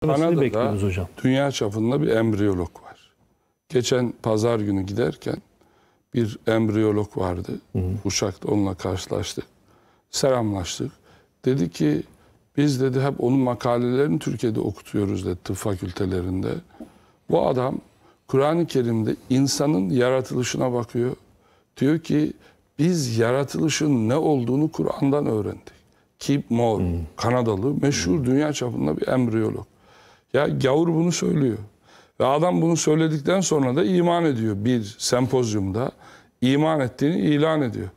Kanada'da bekliyoruz hocam. dünya çapında bir embriyolog var. Geçen pazar günü giderken bir embriyolog vardı. Hı hı. onunla karşılaştık. Selamlaştık. Dedi ki biz dedi hep onun makalelerini Türkiye'de okutuyoruz dedi tıp fakültelerinde. Bu adam Kur'an-ı Kerim'de insanın yaratılışına bakıyor. Diyor ki biz yaratılışın ne olduğunu Kur'an'dan öğrendik. Kip Moore, hmm. Kanadalı meşhur hmm. dünya çapında bir embriyolog. Ya gavur bunu söylüyor. Ve adam bunu söyledikten sonra da iman ediyor bir sempozyumda. iman ettiğini ilan ediyor.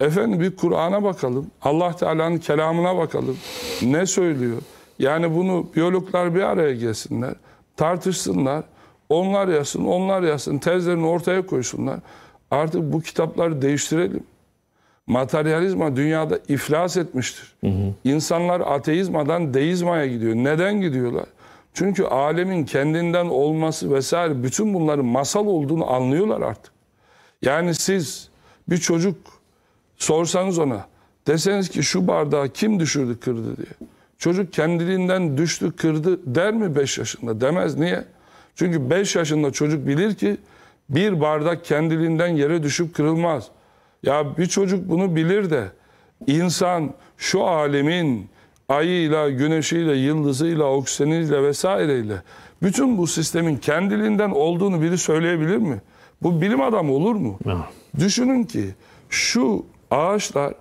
Efendim bir Kur'an'a bakalım. Allah Teala'nın kelamına bakalım. Ne söylüyor? Yani bunu biyologlar bir araya gelsinler. Tartışsınlar. Onlar yazsın, onlar yazsın. Tezlerini ortaya koysunlar. Artık bu kitapları değiştirelim. Materyalizma dünyada iflas etmiştir. Hı hı. İnsanlar ateizmadan deizmaya gidiyor. Neden gidiyorlar? Çünkü alemin kendinden olması vesaire bütün bunların masal olduğunu anlıyorlar artık. Yani siz bir çocuk sorsanız ona deseniz ki şu bardağı kim düşürdü kırdı diye. Çocuk kendiliğinden düştü kırdı der mi 5 yaşında demez niye? Çünkü 5 yaşında çocuk bilir ki bir bardak kendiliğinden yere düşüp kırılmaz. Ya bir çocuk bunu bilir de insan şu alemin ayıyla, güneşiyle, yıldızıyla, oksijeniyle vesaireyle bütün bu sistemin kendiliğinden olduğunu biri söyleyebilir mi? Bu bilim adamı olur mu? Evet. Düşünün ki şu ağaçlar,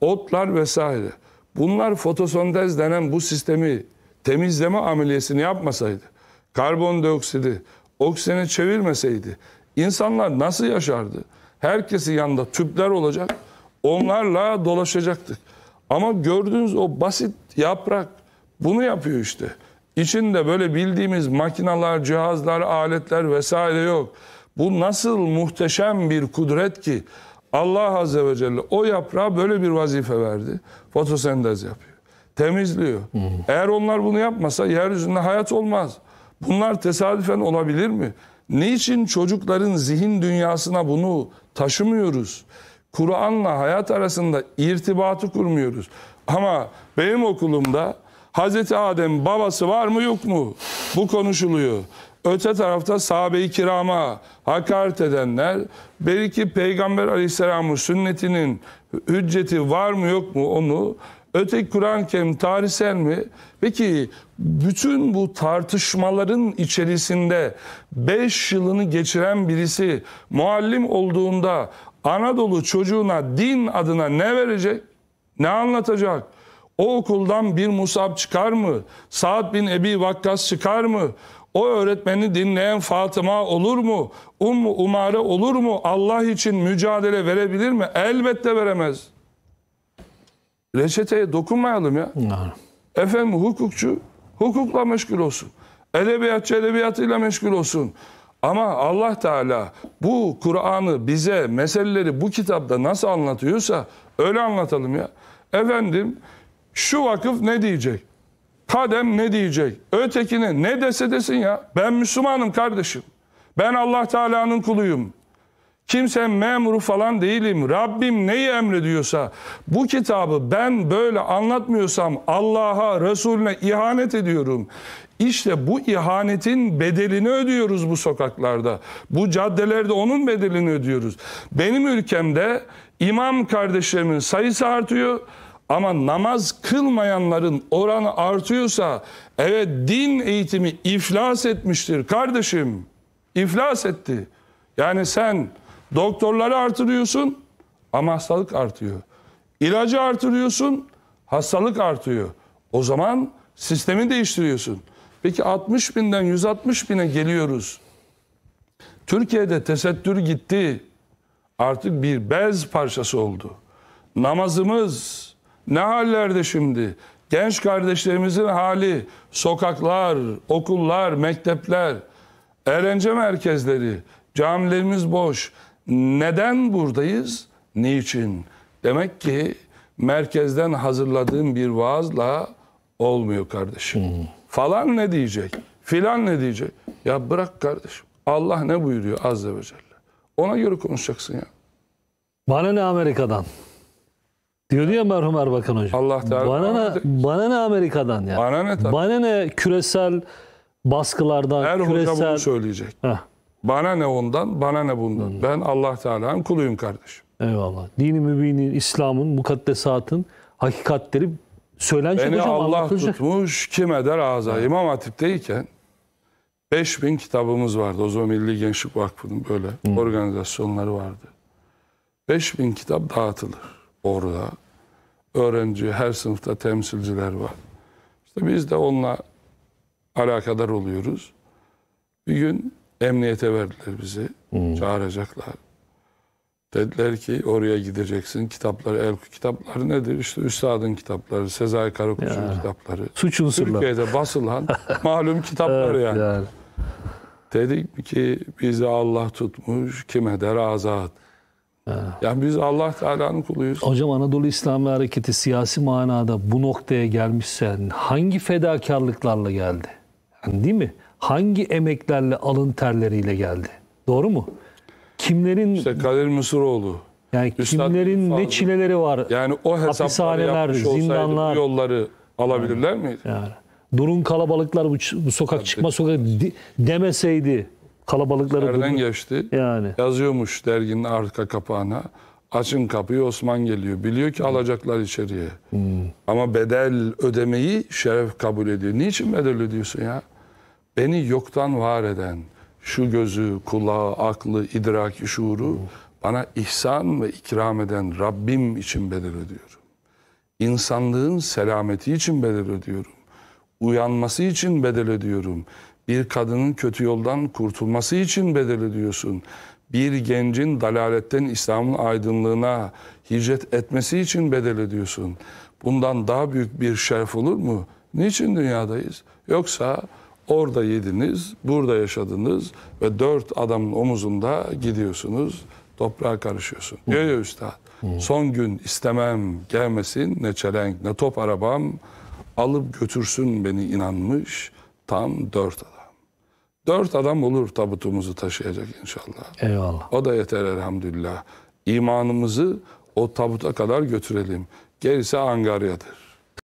otlar vesaire bunlar fotosentez denen bu sistemi temizleme ameliyesini yapmasaydı, karbondioksidi oksijeni çevirmeseydi insanlar nasıl yaşardı? Herkesi yanında tüpler olacak, onlarla dolaşacaktık. Ama gördüğünüz o basit yaprak bunu yapıyor işte. İçinde böyle bildiğimiz makinalar, cihazlar, aletler vesaire yok. Bu nasıl muhteşem bir kudret ki Allah Azze ve Celle o yaprağa böyle bir vazife verdi. Fotosentez yapıyor. Temizliyor. Hmm. Eğer onlar bunu yapmasa yeryüzünde hayat olmaz. Bunlar tesadüfen olabilir mi? Niçin çocukların zihin dünyasına bunu taşımıyoruz? Kur'an'la hayat arasında irtibatı kurmuyoruz. Ama benim okulumda Hazreti Adem babası var mı yok mu? Bu konuşuluyor. Öte tarafta sahabe-i kirama hakaret edenler belki Peygamber aleyhisselamın sünnetinin hücceti var mı yok mu onu öteki Kur'an-ı Kerim tarihsel mi? Peki bütün bu tartışmaların içerisinde 5 yılını geçiren birisi muallim olduğunda Anadolu çocuğuna din adına ne verecek? Ne anlatacak? O okuldan bir Musab çıkar mı? saat bin Ebi Vakkas çıkar mı? O öğretmeni dinleyen Fatıma olur mu? Ummu Umare olur mu? Allah için mücadele verebilir mi? Elbette veremez. Reçeteye dokunmayalım ya. Efendim hukukçu hukukla meşgul olsun. Edebiyatçı edebiyatıyla meşgul olsun. Ama Allah Teala bu Kur'an'ı bize meseleleri bu kitapta nasıl anlatıyorsa öyle anlatalım ya. Efendim şu vakıf ne diyecek? Kadem ne diyecek? Ötekine ne dese desin ya. Ben Müslümanım kardeşim. Ben Allah Teala'nın kuluyum. Kimsen memuru falan değilim. Rabbim neyi emrediyorsa bu kitabı ben böyle anlatmıyorsam Allah'a, Resulüne ihanet ediyorum. İşte bu ihanetin bedelini ödüyoruz bu sokaklarda. Bu caddelerde onun bedelini ödüyoruz. Benim ülkemde imam kardeşlerimin sayısı artıyor. Ama namaz kılmayanların oranı artıyorsa evet din eğitimi iflas etmiştir kardeşim. İflas etti. Yani sen Doktorları artırıyorsun ama hastalık artıyor. İlacı artırıyorsun, hastalık artıyor. O zaman sistemi değiştiriyorsun. Peki 60 binden 160 bine geliyoruz. Türkiye'de tesettür gitti. Artık bir bez parçası oldu. Namazımız ne hallerde şimdi? Genç kardeşlerimizin hali sokaklar, okullar, mektepler, eğlence merkezleri, camilerimiz boş. Neden buradayız? Niçin? Demek ki merkezden hazırladığım bir vaazla olmuyor kardeşim. Hmm. Falan ne diyecek? Filan ne diyecek? Ya bırak kardeşim. Allah ne buyuruyor azze ve celle? Ona göre konuşacaksın ya. Bana ne Amerika'dan? Diyordu ya merhum Erbakan Hoca. Allah Teala. Bana ne, bana ne Amerika'dan ya? Bana ne tabii. Bana ne küresel baskılardan, Her küresel... hoca bunu söyleyecek. Heh. Bana ne ondan, bana ne bundan. Hmm. Ben Allah Teala'nın kuluyum kardeşim. Eyvallah. Dini mübinin, İslam'ın, mukaddesatın hakikatleri söylenecek şey Beni hocam. Allah anlatacak. tutmuş kim eder ağza. Evet. İmam Hatip'teyken 5000 kitabımız vardı. O zaman Milli Gençlik Vakfı'nın böyle hmm. organizasyonları vardı. 5000 kitap dağıtılır orada. Öğrenci, her sınıfta temsilciler var. İşte biz de onunla alakadar oluyoruz. Bir gün Emniyete verdiler bizi. Hmm. Çağıracaklar. Dediler ki oraya gideceksin. Kitapları, el kitapları nedir? İşte Üstad'ın kitapları, Sezai Karakoç'un kitapları. Suç unsurları. Türkiye'de basılan malum kitapları evet, yani. yani. Dedik ki bizi Allah tutmuş, kime der azat. Ha. Yani biz Allah Teala'nın kuluyuz. Hocam Anadolu İslam ve Hareketi siyasi manada bu noktaya gelmişsen hangi fedakarlıklarla geldi? Yani değil mi? hangi emeklerle alın terleriyle geldi? Doğru mu? Kimlerin İşte Kadir Mısıroğlu. yani Üstad kimlerin Fazıl. ne çileleri var? Yani o hesapları Hapishaneler, zindanlar. yolları alabilirler miydi? Yani durun kalabalıklar bu, bu sokak çıkma sokak di- demeseydi kalabalıkları Nereden durun- geçti? yani Yazıyormuş derginin arka kapağına. Açın kapıyı Osman geliyor. Biliyor ki alacaklar içeriye. Hmm. Ama bedel ödemeyi şeref kabul ediyor. Niçin bedel ödüyorsun ya? beni yoktan var eden şu gözü, kulağı, aklı, idraki, şuuru bana ihsan ve ikram eden Rabbim için bedel ödüyorum. İnsanlığın selameti için bedel ödüyorum. Uyanması için bedel ödüyorum. Bir kadının kötü yoldan kurtulması için bedel ödüyorsun. Bir gencin dalaletten İslam'ın aydınlığına hicret etmesi için bedel ediyorsun. Bundan daha büyük bir şeref olur mu? Niçin dünyadayız? Yoksa Orada yediniz, burada yaşadınız ve dört adamın omuzunda gidiyorsunuz, toprağa karışıyorsun. Hı. Diyor ya üstad, Hı. son gün istemem gelmesin ne çelenk ne top arabam, alıp götürsün beni inanmış tam dört adam. Dört adam olur tabutumuzu taşıyacak inşallah. Eyvallah. O da yeter elhamdülillah. İmanımızı o tabuta kadar götürelim. Gerisi angaryadır.